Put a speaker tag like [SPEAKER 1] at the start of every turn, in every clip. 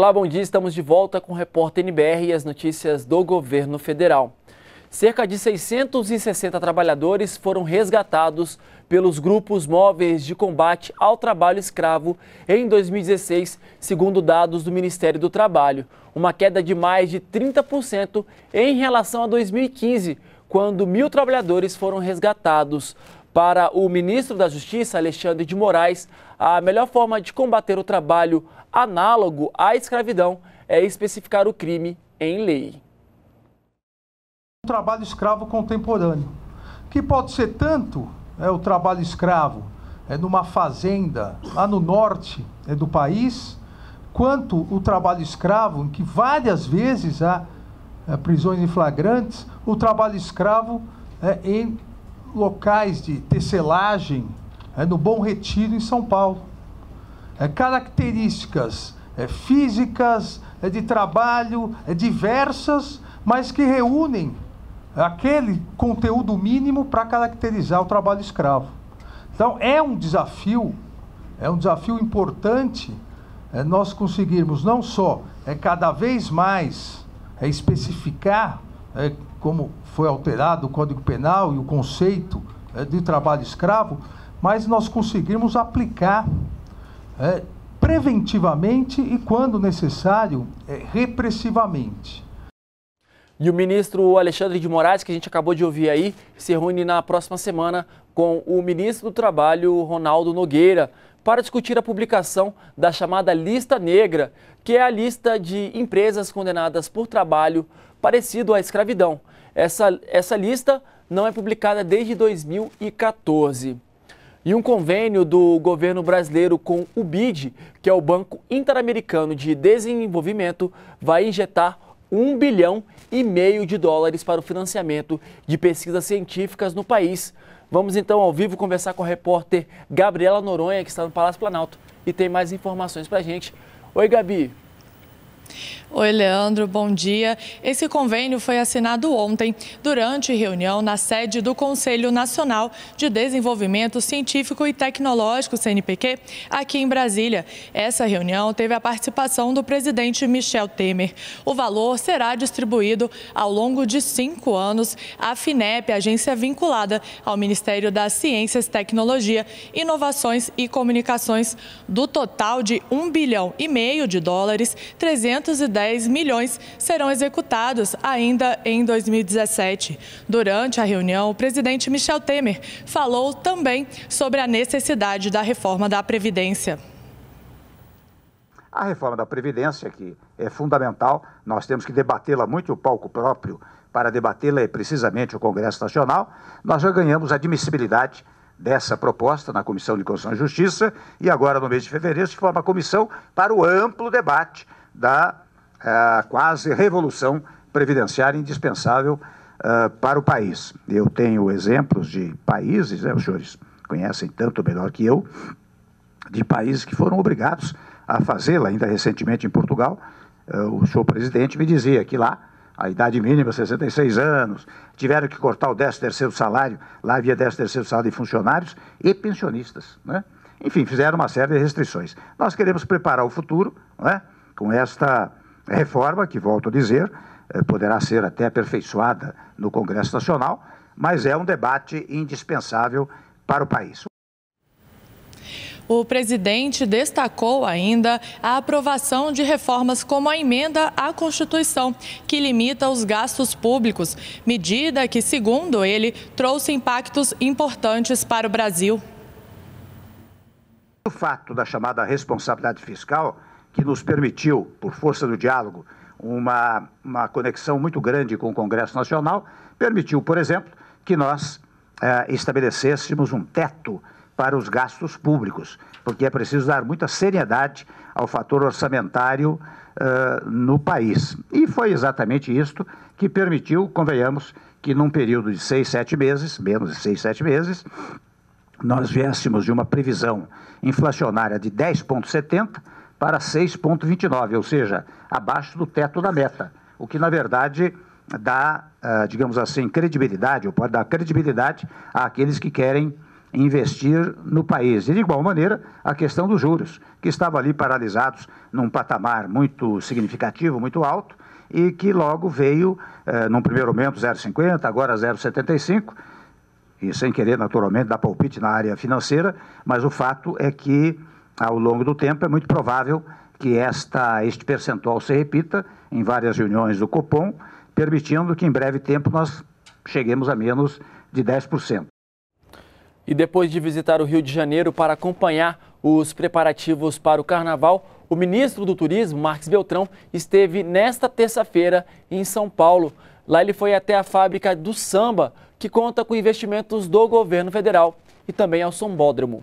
[SPEAKER 1] Olá, bom dia. Estamos de volta com o Repórter NBR e as notícias do governo federal. Cerca de 660 trabalhadores foram resgatados pelos grupos móveis de combate ao trabalho escravo em 2016, segundo dados do Ministério do Trabalho, uma queda de mais de 30% em relação a 2015, quando mil trabalhadores foram resgatados. Para o ministro da Justiça, Alexandre de Moraes, a melhor forma de combater o trabalho análogo à escravidão é especificar o crime em lei.
[SPEAKER 2] O trabalho escravo contemporâneo, que pode ser tanto é, o trabalho escravo é, numa fazenda lá no norte é, do país, quanto o trabalho escravo, em que várias vezes há é, prisões em flagrantes, o trabalho escravo é, em locais de tecelagem é, no Bom Retiro, em São Paulo. É, características é, físicas, é, de trabalho, é, diversas, mas que reúnem aquele conteúdo mínimo para caracterizar o trabalho escravo. Então é um desafio, é um desafio importante é, nós conseguirmos não só é cada vez mais é especificar é, como foi alterado o Código Penal e o conceito é, de trabalho escravo, mas nós conseguimos aplicar é, preventivamente e, quando necessário, é, repressivamente.
[SPEAKER 1] E o ministro Alexandre de Moraes, que a gente acabou de ouvir aí, se reúne na próxima semana com o ministro do Trabalho, Ronaldo Nogueira, para discutir a publicação da chamada Lista Negra, que é a lista de empresas condenadas por trabalho parecido à escravidão. Essa, essa lista não é publicada desde 2014. E um convênio do governo brasileiro com o BID, que é o Banco Interamericano de Desenvolvimento, vai injetar 1 bilhão e meio de dólares para o financiamento de pesquisas científicas no país. Vamos então ao vivo conversar com a repórter Gabriela Noronha, que está no Palácio Planalto e tem mais informações para a gente. Oi, Gabi.
[SPEAKER 3] Oi, Leandro, bom dia. Esse convênio foi assinado ontem, durante reunião na sede do Conselho Nacional de Desenvolvimento Científico e Tecnológico, CNPq, aqui em Brasília. Essa reunião teve a participação do presidente Michel Temer. O valor será distribuído ao longo de cinco anos à FINEP, agência vinculada ao Ministério das Ciências, Tecnologia, Inovações e Comunicações, do total de 1 bilhão e meio de dólares, 300 210 milhões serão executados ainda em 2017. Durante a reunião, o presidente Michel Temer falou também sobre a necessidade da reforma da Previdência.
[SPEAKER 4] A reforma da Previdência, que é fundamental, nós temos que debatê-la muito, o palco próprio para debatê-la é precisamente o Congresso Nacional. Nós já ganhamos admissibilidade dessa proposta na Comissão de Constituição e Justiça e agora, no mês de fevereiro, se forma a comissão para o amplo debate da eh, quase revolução previdenciária indispensável eh, para o país. Eu tenho exemplos de países, né, os senhores conhecem tanto melhor que eu, de países que foram obrigados a fazê-la, ainda recentemente em Portugal. Eh, o senhor presidente me dizia que lá a idade mínima 66 anos, tiveram que cortar o 13 terceiro salário, lá havia 13 terceiro salário de funcionários e pensionistas, né? Enfim, fizeram uma série de restrições. Nós queremos preparar o futuro, né? com esta reforma, que, volto a dizer, eh, poderá ser até aperfeiçoada no Congresso Nacional, mas é um debate indispensável para o país.
[SPEAKER 3] O presidente destacou ainda a aprovação de reformas como a emenda à Constituição, que limita os gastos públicos, medida que, segundo ele, trouxe impactos importantes para o Brasil.
[SPEAKER 4] O fato da chamada responsabilidade fiscal que nos permitiu, por força do diálogo, uma, uma conexão muito grande com o Congresso Nacional, permitiu, por exemplo, que nós eh, estabelecêssemos um teto para os gastos públicos, porque é preciso dar muita seriedade ao fator orçamentário eh, no país. E foi exatamente isto que permitiu, convenhamos, que num período de seis, sete meses, menos de seis, sete meses, nós viéssemos de uma previsão inflacionária de 10,70 para 6,29, ou seja, abaixo do teto da meta, o que, na verdade, dá, eh, digamos assim, credibilidade, ou pode dar credibilidade àqueles que querem investir no país. E, de igual maneira, a questão dos juros, que estavam ali paralisados num patamar muito significativo, muito alto, e que logo veio, eh, num primeiro momento, 0,50, agora 0,75, e sem querer, naturalmente, dar palpite na área financeira, mas o fato é que ao longo do tempo, é muito provável que esta, este percentual se repita em várias reuniões do Copom, permitindo que em breve tempo nós cheguemos a menos de 10%.
[SPEAKER 1] E depois de visitar o Rio de Janeiro para acompanhar os preparativos para o carnaval, o ministro do Turismo, Marcos Beltrão, esteve nesta terça-feira em São Paulo. Lá ele foi até a fábrica do samba, que conta com investimentos do governo federal e também ao Sombódromo.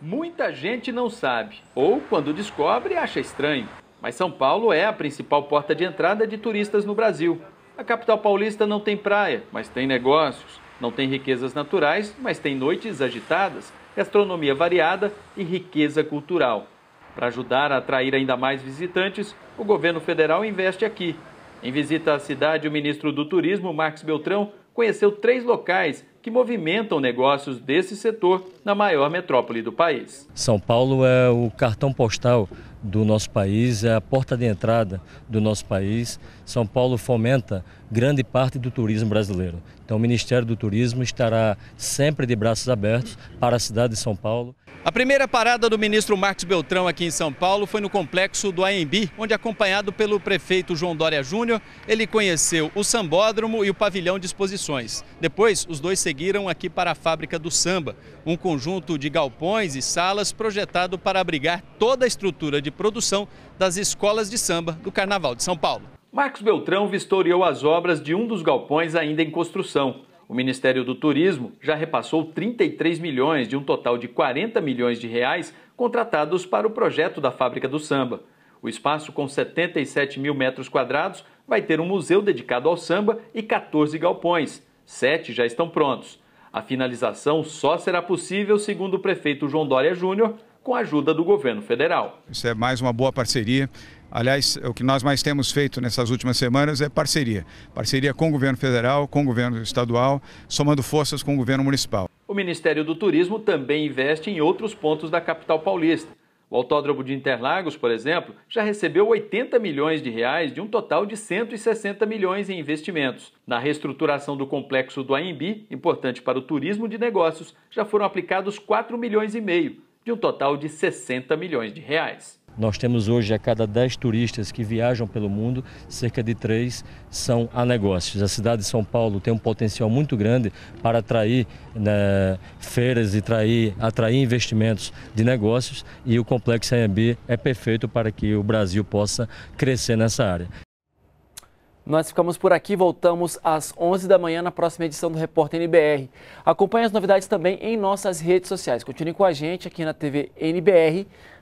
[SPEAKER 5] Muita gente não sabe, ou quando descobre, acha estranho. Mas São Paulo é a principal porta de entrada de turistas no Brasil. A capital paulista não tem praia, mas tem negócios. Não tem riquezas naturais, mas tem noites agitadas, gastronomia variada e riqueza cultural. Para ajudar a atrair ainda mais visitantes, o governo federal investe aqui. Em visita à cidade, o ministro do Turismo, Marcos Beltrão, conheceu três locais que movimentam negócios desse setor na maior metrópole do país. São Paulo é o cartão postal do nosso país, é a porta de entrada do nosso país. São Paulo fomenta grande parte do turismo brasileiro. Então, o Ministério do Turismo estará sempre de braços abertos para a cidade de São Paulo. A primeira parada do ministro Marcos Beltrão aqui em São Paulo foi no complexo do AMB, onde, acompanhado pelo prefeito João Dória Júnior, ele conheceu o sambódromo e o pavilhão de exposições. Depois, os dois seguiram aqui para a fábrica do samba, um conjunto conjunto de galpões e salas projetado para abrigar toda a estrutura de produção das escolas de samba do Carnaval de São Paulo. Marcos Beltrão vistoriou as obras de um dos galpões ainda em construção. O Ministério do Turismo já repassou 33 milhões de um total de 40 milhões de reais contratados para o projeto da Fábrica do Samba. O espaço, com 77 mil metros quadrados, vai ter um museu dedicado ao samba e 14 galpões. Sete já estão prontos. A finalização só será possível, segundo o prefeito João Dória Júnior, com a ajuda do governo federal.
[SPEAKER 4] Isso é mais uma boa parceria. Aliás, o que nós mais temos feito nessas últimas semanas é parceria. Parceria com o governo federal, com o governo estadual, somando forças com o governo municipal.
[SPEAKER 5] O Ministério do Turismo também investe em outros pontos da capital paulista. O Autódromo de Interlagos, por exemplo, já recebeu 80 milhões de reais de um total de 160 milhões em investimentos. Na reestruturação do complexo do AMB, importante para o turismo de negócios, já foram aplicados 4 milhões e meio, de um total de 60 milhões de reais. Nós temos hoje, a cada 10 turistas que viajam pelo mundo, cerca de 3 são a negócios. A cidade de São Paulo tem um potencial muito grande para atrair né, feiras e atrair, atrair investimentos de negócios e o Complexo AMB é perfeito para que o Brasil possa crescer nessa área.
[SPEAKER 1] Nós ficamos por aqui, voltamos às 11 da manhã na próxima edição do Repórter NBR. Acompanhe as novidades também em nossas redes sociais. Continue com a gente aqui na TV NBR